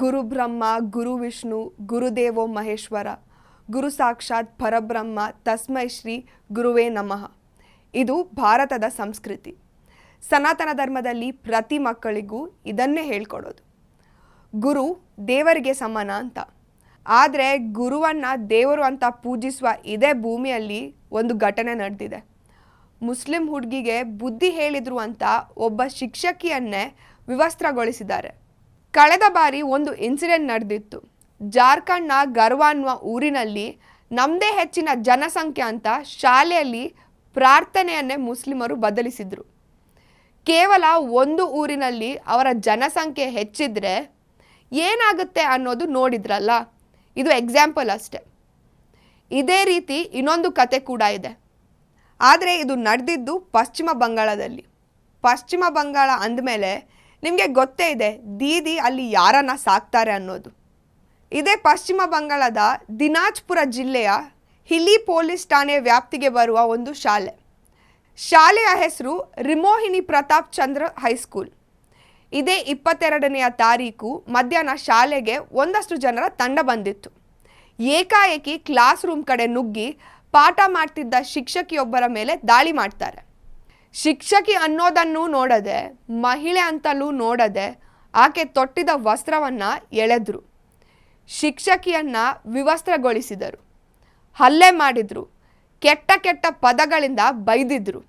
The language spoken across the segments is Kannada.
ಗುರು ಬ್ರಹ್ಮ ಗುರು ವಿಷ್ಣು ಗುರುದೇವೋ ಮಹೇಶ್ವರ ಗುರು ಸಾಕ್ಷಾತ್ ಪರಬ್ರಹ್ಮ ತಸ್ಮೈ ಶ್ರೀ ಗುರುವೇ ನಮಃ ಇದು ಭಾರತದ ಸಂಸ್ಕೃತಿ ಸನಾತನ ಧರ್ಮದಲ್ಲಿ ಪ್ರತಿ ಮಕ್ಕಳಿಗೂ ಇದನ್ನೇ ಹೇಳ್ಕೊಡೋದು ಗುರು ದೇವರಿಗೆ ಸಮಾನ ಅಂತ ಆದರೆ ಗುರುವನ್ನು ದೇವರು ಅಂತ ಪೂಜಿಸುವ ಇದೇ ಭೂಮಿಯಲ್ಲಿ ಒಂದು ಘಟನೆ ನಡೆದಿದೆ ಮುಸ್ಲಿಂ ಹುಡುಗಿಗೆ ಬುದ್ಧಿ ಹೇಳಿದರು ಅಂತ ಒಬ್ಬ ಶಿಕ್ಷಕಿಯನ್ನೇ ವಿವಸ್ತ್ರಗೊಳಿಸಿದ್ದಾರೆ ಕಳೆದ ಬಾರಿ ಒಂದು ಇನ್ಸಿಡೆಂಟ್ ನಡೆದಿತ್ತು ಜಾರ್ಖಂಡ್ನ ಗರ್ವಾನ್ವ ಊರಿನಲ್ಲಿ ನಮ್ಮದೇ ಹೆಚ್ಚಿನ ಜನಸಂಖ್ಯೆ ಅಂತ ಶಾಲೆಯಲ್ಲಿ ಪ್ರಾರ್ಥನೆಯನ್ನೇ ಮುಸ್ಲಿಮರು ಬದಲಿಸಿದರು ಕೇವಲ ಒಂದು ಊರಿನಲ್ಲಿ ಅವರ ಜನಸಂಖ್ಯೆ ಹೆಚ್ಚಿದ್ರೆ ಏನಾಗುತ್ತೆ ಅನ್ನೋದು ನೋಡಿದ್ರಲ್ಲ ಇದು ಎಕ್ಸಾಂಪಲ್ ಅಷ್ಟೆ ಇದೇ ರೀತಿ ಇನ್ನೊಂದು ಕತೆ ಕೂಡ ಇದೆ ಆದರೆ ಇದು ನಡೆದಿದ್ದು ಪಶ್ಚಿಮ ಬಂಗಾಳದಲ್ಲಿ ಪಶ್ಚಿಮ ಬಂಗಾಳ ಅಂದಮೇಲೆ ನಿಮಗೆ ಗೊತ್ತೇ ಇದೆ ದೀದಿ ಅಲ್ಲಿ ಯಾರನ್ನ ಸಾಕ್ತಾರೆ ಅನ್ನೋದು ಇದೇ ಪಶ್ಚಿಮ ಬಂಗಾಳದ ದಿನಾಜ್ಪುರ ಜಿಲ್ಲೆಯ ಹಿಲಿ ಪೊಲೀಸ್ ಠಾಣೆ ವ್ಯಾಪ್ತಿಗೆ ಬರುವ ಒಂದು ಶಾಲೆ ಶಾಲೆಯ ಹೆಸರು ರಿಮೋಹಿನಿ ಪ್ರತಾಪ್ ಚಂದ್ರ ಹೈಸ್ಕೂಲ್ ಇದೇ ಇಪ್ಪತ್ತೆರಡನೆಯ ತಾರೀಕು ಮಧ್ಯಾಹ್ನ ಶಾಲೆಗೆ ಒಂದಷ್ಟು ಜನರ ತಂಡ ಬಂದಿತ್ತು ಏಕಾಏಕಿ ಕ್ಲಾಸ್ ರೂಮ್ ಕಡೆ ನುಗ್ಗಿ ಪಾಠ ಮಾಡ್ತಿದ್ದ ಶಿಕ್ಷಕಿಯೊಬ್ಬರ ಮೇಲೆ ದಾಳಿ ಮಾಡ್ತಾರೆ ಶಿಕ್ಷಕಿ ಅನ್ನೋದನ್ನು ನೋಡದೆ ಮಹಿಳೆ ಅಂತಲೂ ನೋಡದೆ ಆಕೆ ತೊಟ್ಟಿದ ವಸ್ತ್ರವನ್ನು ಎಳೆದ್ರು ಶಿಕ್ಷಕಿಯನ್ನು ವಿವಸ್ತ್ರಗೊಳಿಸಿದರು ಹಲ್ಲೆ ಮಾಡಿದ್ರು. ಕೆಟ್ಟ ಕೆಟ್ಟ ಪದಗಳಿಂದ ಬೈದಿದ್ರು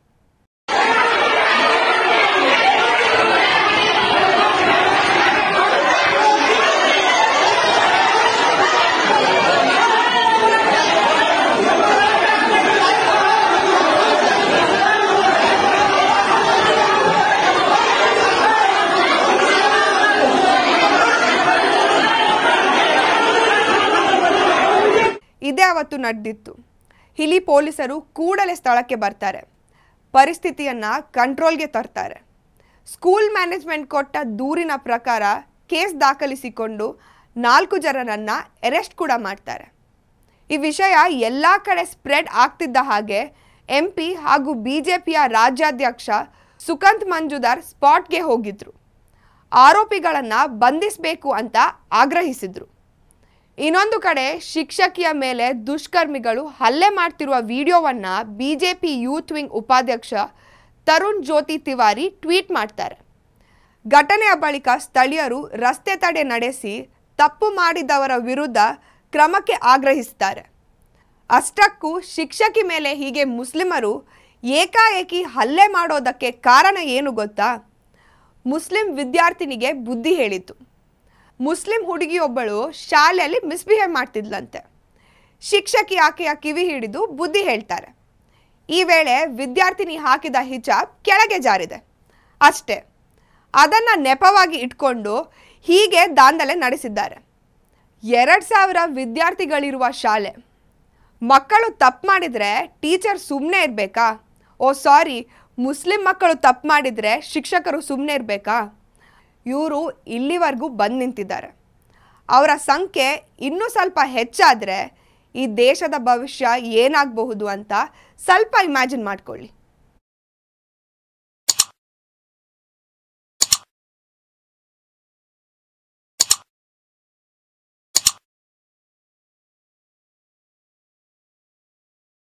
ಇದೇ ಅವತ್ತು ನಡೆದಿತ್ತು ಹಿಲಿ ಪೊಲೀಸರು ಕೂಡಲೇ ಸ್ಥಳಕ್ಕೆ ಬರ್ತಾರೆ ಪರಿಸ್ಥಿತಿಯನ್ನು ಕಂಟ್ರೋಲ್ಗೆ ತರ್ತಾರೆ ಸ್ಕೂಲ್ ಮ್ಯಾನೇಜ್ಮೆಂಟ್ ಕೊಟ್ಟ ದೂರಿನ ಪ್ರಕಾರ ಕೇಸ್ ದಾಖಲಿಸಿಕೊಂಡು ನಾಲ್ಕು ಜನರನ್ನು ಅರೆಸ್ಟ್ ಕೂಡ ಮಾಡ್ತಾರೆ ಈ ವಿಷಯ ಎಲ್ಲ ಕಡೆ ಸ್ಪ್ರೆಡ್ ಆಗ್ತಿದ್ದ ಹಾಗೆ ಎಂ ಪಿ ಹಾಗೂ ಬಿ ಜೆ ಪಿಯ ರಾಜ್ಯಾಧ್ಯಕ್ಷ ಸುಕಂತ್ ಮಂಜುದಾರ್ ಸ್ಪಾಟ್ಗೆ ಹೋಗಿದ್ರು ಆರೋಪಿಗಳನ್ನು ಬಂಧಿಸಬೇಕು ಅಂತ ಆಗ್ರಹಿಸಿದ್ರು ಇನ್ನೊಂದು ಕಡೆ ಶಿಕ್ಷಕಿಯ ಮೇಲೆ ದುಷ್ಕರ್ಮಿಗಳು ಹಲ್ಲೆ ಮಾಡ್ತಿರುವ ವಿಡಿಯೋವನ್ನು B J P youth wing ಉಪಾಧ್ಯಕ್ಷ ತರುಣ್ ಜ್ಯೋತಿ ತಿವಾರಿ ಟ್ವೀಟ್ ಮಾಡ್ತಾರೆ ಘಟನೆಯ ಬಳಿಕ ಸ್ಥಳೀಯರು ರಸ್ತೆ ತಡೆ ನಡೆಸಿ ತಪ್ಪು ಮಾಡಿದವರ ವಿರುದ್ಧ ಕ್ರಮಕ್ಕೆ ಆಗ್ರಹಿಸ್ತಾರೆ ಅಷ್ಟಕ್ಕೂ ಶಿಕ್ಷಕಿ ಮೇಲೆ ಹೀಗೆ ಮುಸ್ಲಿಮರು ಏಕಾಏಕಿ ಹಲ್ಲೆ ಮಾಡೋದಕ್ಕೆ ಕಾರಣ ಏನು ಗೊತ್ತಾ ಮುಸ್ಲಿಂ ವಿದ್ಯಾರ್ಥಿನಿಗೆ ಬುದ್ಧಿ ಹೇಳಿತು ಮುಸ್ಲಿಂ ಹುಡುಗಿಯೊಬ್ಬಳು ಶಾಲೆಯಲ್ಲಿ ಮಿಸ್ಬಿಹೇವ್ ಮಾಡ್ತಿದ್ಲಂತೆ ಶಿಕ್ಷಕಿ ಆಕೆಯ ಕಿವಿ ಹಿಡಿದು ಬುದ್ಧಿ ಹೇಳ್ತಾರೆ ಈ ವೇಳೆ ವಿದ್ಯಾರ್ಥಿನಿ ಹಾಕಿದ ಹಿಜಾಬ್ ಕೆಳಗೆ ಜಾರಿದೆ ಅಷ್ಟೇ ಅದನ್ನು ನೆಪವಾಗಿ ಇಟ್ಕೊಂಡು ಹೀಗೆ ದಾಂಧಲೆ ನಡೆಸಿದ್ದಾರೆ ಎರಡು ಸಾವಿರ ವಿದ್ಯಾರ್ಥಿಗಳಿರುವ ಶಾಲೆ ಮಕ್ಕಳು ತಪ್ಪು ಮಾಡಿದರೆ ಟೀಚರ್ ಸುಮ್ಮನೆ ಇರಬೇಕಾ ಓ ಸಾರಿ ಮುಸ್ಲಿಂ ಮಕ್ಕಳು ತಪ್ಪು ಮಾಡಿದರೆ ಶಿಕ್ಷಕರು ಸುಮ್ಮನೆ ಇರಬೇಕಾ ಇವರು ಇಲ್ಲಿವರೆಗೂ ಬಂದು ನಿಂತಿದ್ದಾರೆ ಅವರ ಸಂಖ್ಯೆ ಇನ್ನೂ ಸ್ವಲ್ಪ ಹೆಚ್ಚಾದರೆ ಈ ದೇಶದ ಭವಿಷ್ಯ ಏನಾಗಬಹುದು ಅಂತ ಸ್ವಲ್ಪ ಇಮ್ಯಾಜಿನ್ ಮಾಡ್ಕೊಳ್ಳಿ